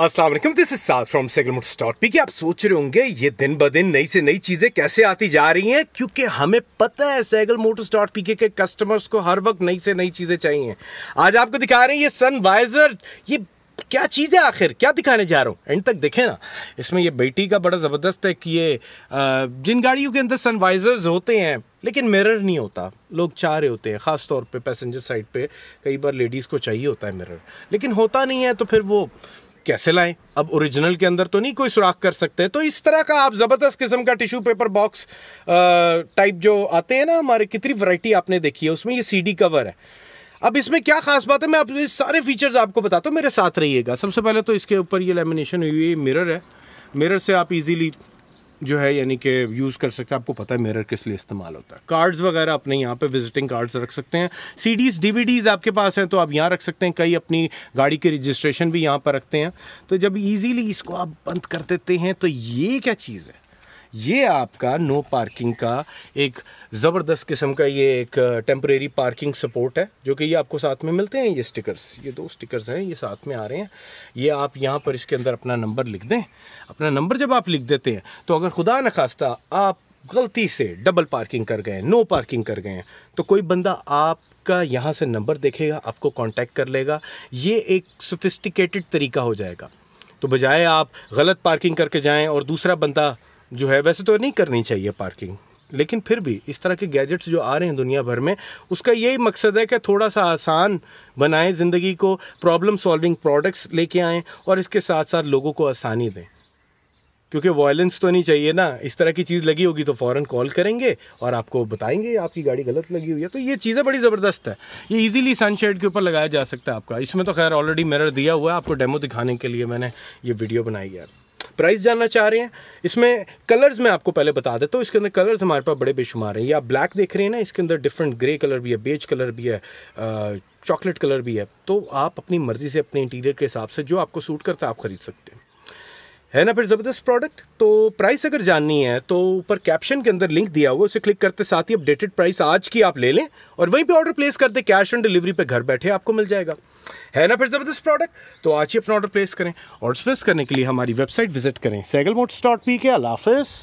Aslam this is साथ from Sehgal motor स्टॉट पी आप सोच रहे होंगे ये दिन ब दिन नई से नई चीज़ें कैसे आती जा रही हैं क्योंकि हमें पता है सेगल मोटर स्टॉट पी के कस्टमर्स को हर वक्त नई से नई चीज़ें चाहिए आज आपको दिखा रहे हैं ये सन वाइजर ये क्या चीज़ है आखिर क्या दिखाने जा रहा हूँ एंड तक देखें ना इसमें ये बेटी का बड़ा ज़बरदस्त है कि ये जिन गाड़ियों के अंदर सनवाइज़र्स होते हैं लेकिन मिरर नहीं होता लोग चाह रहे होते हैं ख़ास तौर पे पैसेंजर साइड पे कई बार लेडीज़ को चाहिए होता है मिरर लेकिन होता नहीं है तो फिर वो कैसे लाएं अब ओरिजिनल के अंदर तो नहीं कोई सुराख कर सकते तो इस तरह का आप ज़बरदस्त किस्म का टिश्यू पेपर बॉक्स टाइप जो आते हैं ना हमारे कितनी वैरायटी आपने देखी है उसमें ये सीडी कवर है अब इसमें क्या खास बात है मैं आप सारे फीचर्स आपको बताता तो हूँ मेरे साथ रहिएगा सबसे पहले तो इसके ऊपर ये लेमिनेशन हुई है मिरर है मिरर से आप इजीली जो है यानी कि यूज़ कर सकते हैं आपको पता है मिरर किस लिए इस्तेमाल होता है कार्ड्स वगैरह अपने यहाँ पे विजिटिंग कार्ड्स रख सकते हैं सीडीज़ डीवीडीज़ आपके पास हैं तो आप यहाँ रख सकते हैं कई अपनी गाड़ी की रजिस्ट्रेशन भी यहाँ पर रखते हैं तो जब ईजीली इसको आप बंद कर देते हैं तो ये क्या चीज़ है ये आपका नो पार्किंग का एक ज़बरदस्त किस्म का ये एक टेम्प्रेरी पार्किंग सपोर्ट है जो कि ये आपको साथ में मिलते हैं ये स्टिकर्स ये दो स्टिकर्स हैं ये साथ में आ रहे हैं ये आप यहाँ पर इसके अंदर अपना नंबर लिख दें अपना नंबर जब आप लिख देते हैं तो अगर खुदा नखास्ता आप गलती से डबल पार्किंग कर गए नो पार्किंग कर गए तो कोई बंदा आपका यहाँ से नंबर देखेगा आपको कांटेक्ट कर लेगा ये एक सोफिस्टिकेटेड तरीका हो जाएगा तो बजाय आप गलत पार्किंग करके जाएं और दूसरा बंदा जो है वैसे तो नहीं करनी चाहिए पार्किंग लेकिन फिर भी इस तरह के गैजेट्स जो आ रहे हैं दुनिया भर में उसका यही मकसद है कि थोड़ा सा आसान बनाएं ज़िंदगी को प्रॉब्लम सॉल्विंग प्रोडक्ट्स लेके आएँ और इसके साथ साथ लोगों को आसानी दें क्योंकि वॉयलेंस तो नहीं चाहिए ना इस तरह की चीज़ लगी होगी तो फ़ौर कॉल करेंगे और आपको बताएंगे आपकी गाड़ी गलत लगी हुई है तो ये चीज़ें बड़ी ज़बरदस्त है ये इजीली सनशेड के ऊपर लगाया जा सकता है आपका इसमें तो खैर ऑलरेडी मिरर दिया हुआ है आपको डेमो दिखाने के लिए मैंने ये वीडियो बनाई है प्राइस जानना चाह रहे हैं इसमें कलर्स मैं आपको पहले बता देता हूँ इसके अंदर कलर्स हमारे पास बड़े बेशुमार हैं ये आप ब्लैक देख रहे हैं ना इसके अंदर डिफरेंट ग्रे कलर भी है बेज कलर भी है चॉकलेट कलर भी है तो आप अपनी मर्ज़ी से अपने इंटीरियर के हिसाब से जो आपको सूट करता है आप ख़रीद सकते हैं है ना फिर ज़बरदस्त प्रोडक्ट तो प्राइस अगर जाननी है तो ऊपर कैप्शन के अंदर लिंक दिया हुआ उसे क्लिक करते साथ ही अपडेटेड प्राइस आज की आप ले लें और वहीं पे ऑर्डर प्लेस करते कैश ऑन डिलीवरी पे घर बैठे आपको मिल जाएगा है ना फिर ज़बरदस्त प्रोडक्ट तो आज ही अपना ऑर्डर प्लेस करें ऑर्डर प्लेस करने के लिए हमारी वेबसाइट विजिट करें सैगल मोट्स डॉट पी के अलाफिज़